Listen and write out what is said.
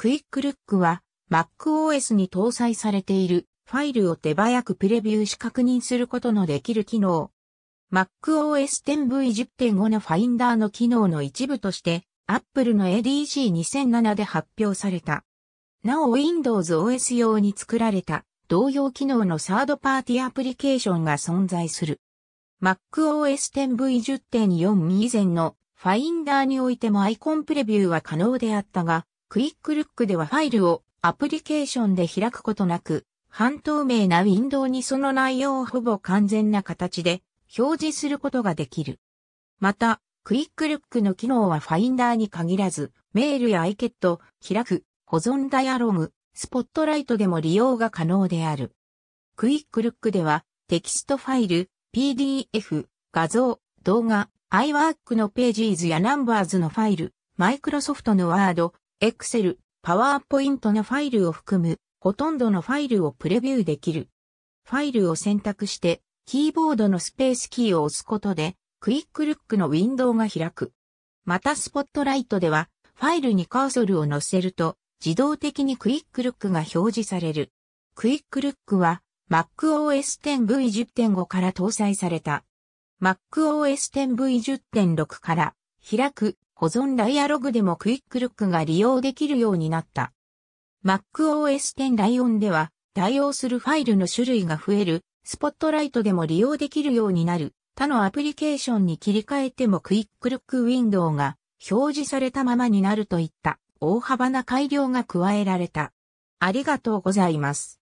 クイックルックは MacOS に搭載されているファイルを手早くプレビューし確認することのできる機能。MacOS 10V10.5 のファインダーの機能の一部として Apple の ADC2007 で発表された。なお Windows OS 用に作られた同様機能のサードパーティアプリケーションが存在する。MacOS 10V10.4 以前のファインダーにおいてもアイコンプレビューは可能であったが、クイックルックではファイルをアプリケーションで開くことなく、半透明なウィンドウにその内容をほぼ完全な形で表示することができる。また、クイックルックの機能はファインダーに限らず、メールや i c a ト、開く、保存ダイアログ、スポットライトでも利用が可能である。クイックルックでは、テキストファイル、PDF、画像、動画、iWork のページーズや Numbers のファイル、Microsoft の Word、Excel、PowerPoint のファイルを含む、ほとんどのファイルをプレビューできる。ファイルを選択して、キーボードのスペースキーを押すことで、クイックルックのウィンドウが開く。また、スポットライトでは、ファイルにカーソルを載せると、自動的にクイックルックが表示される。クイックルックは、MacOS 10V10.5 から搭載された。MacOS 10V10.6 から、開く保存ダイアログでもクイックルックが利用できるようになった。MacOS 10ライオンでは、対応するファイルの種類が増える、スポットライトでも利用できるようになる、他のアプリケーションに切り替えてもクイックルックウィンドウが表示されたままになるといった大幅な改良が加えられた。ありがとうございます。